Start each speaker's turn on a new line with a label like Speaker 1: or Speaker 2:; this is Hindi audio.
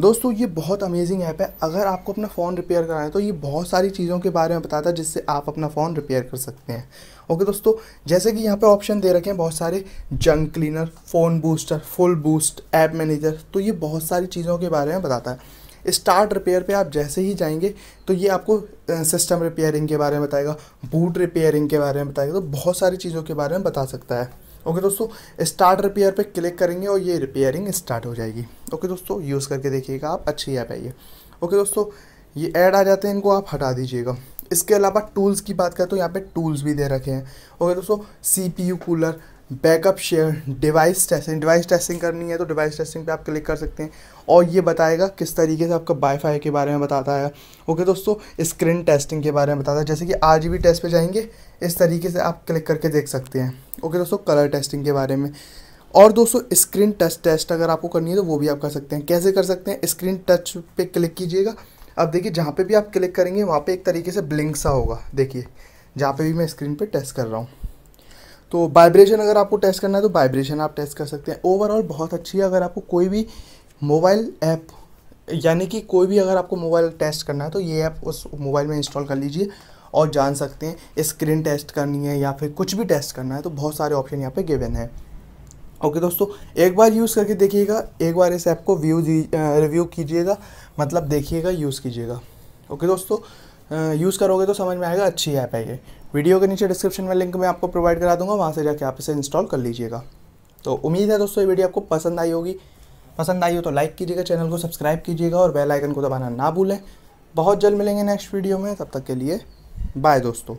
Speaker 1: दोस्तों ये बहुत अमेजिंग ऐप है अगर आपको अपना फ़ोन रिपेयर कराना है तो ये बहुत सारी चीज़ों के बारे में बताता है जिससे आप अपना फ़ोन रिपेयर कर सकते हैं ओके दोस्तों जैसे कि यहाँ पे ऑप्शन दे रखे हैं बहुत सारे junk cleaner phone booster full boost app manager तो ये बहुत सारी चीज़ों के बारे में बताता है स्टार्ट रिपेयर पे आप जैसे ही जाएंगे तो ये आपको सिस्टम रिपेयरिंग के बारे में बताएगा बूट रिपेयरिंग के बारे में बताएगा तो बहुत सारी चीज़ों के बारे में बता सकता है ओके दोस्तों स्टार्ट रिपेयर पे क्लिक करेंगे और ये रिपेयरिंग स्टार्ट हो जाएगी ओके दोस्तों यूज़ करके देखिएगा आप अच्छी ऐप है ये ओके दोस्तों ये ऐड आ जाते हैं इनको आप हटा दीजिएगा इसके अलावा टूल्स की बात करें तो यहाँ पे टूल्स भी दे रखे हैं ओके दोस्तों you cooler backup share device testing device testing करनी है तो डिवाइस टेस्टिंग पे आप क्लिक कर सकते हैं और ये बताएगा किस तरीके से आपका वाईफाई के बारे में बताता है ओके दोस्तों स्क्रीन टेस्टिंग के बारे में बताता है जैसे कि आज भी टेस्ट पे जाएंगे इस तरीके से आप क्लिक करके देख सकते हैं ओके दोस्तों कलर टेस्टिंग के बारे में और दोस्तों स्क्रीन टच टेस्ट अगर आपको करनी है तो वो भी आप कर सकते हैं कैसे कर सकते हैं स्क्रीन टच पे क्लिक कीजिएगा अब देखिए जहाँ पे भी आप क्लिक करेंगे वहाँ पे एक तरीके से ब्लिंक सा होगा देखिए जहाँ पे भी मैं स्क्रीन पे टेस्ट कर रहा हूँ तो वाइब्रेशन अगर आपको टेस्ट करना है तो वाइब्रेशन आप टेस्ट कर सकते हैं ओवरऑल बहुत अच्छी है अगर आपको कोई भी मोबाइल ऐप यानी कि कोई भी अगर आपको मोबाइल टेस्ट करना है तो ये ऐप उस मोबाइल में इंस्टॉल कर लीजिए और जान सकते हैं स्क्रीन टेस्ट करनी है या फिर कुछ भी टेस्ट करना है तो बहुत सारे ऑप्शन यहाँ पे गिवन है ओके okay, दोस्तों एक बार यूज़ करके देखिएगा एक बार इस ऐप को व्यू रिव्यू कीजिएगा मतलब देखिएगा यूज़ कीजिएगा ओके okay, दोस्तों यूज़ करोगे तो समझ में आएगा अच्छी ऐप है ये वीडियो के नीचे डिस्क्रिप्शन में लिंक मैं आपको प्रोवाइड करा दूंगा वहाँ से जाके आप इसे इंस्टॉल कर लीजिएगा तो उम्मीद है दोस्तों ये वीडियो आपको पसंद आई होगी पसंद आई हो तो लाइक कीजिएगा चैनल को सब्सक्राइब कीजिएगा और बेल आइकन को दबाना ना भूलें बहुत जल्द मिलेंगे नेक्स्ट वीडियो में तब तक के लिए बाय दोस्तों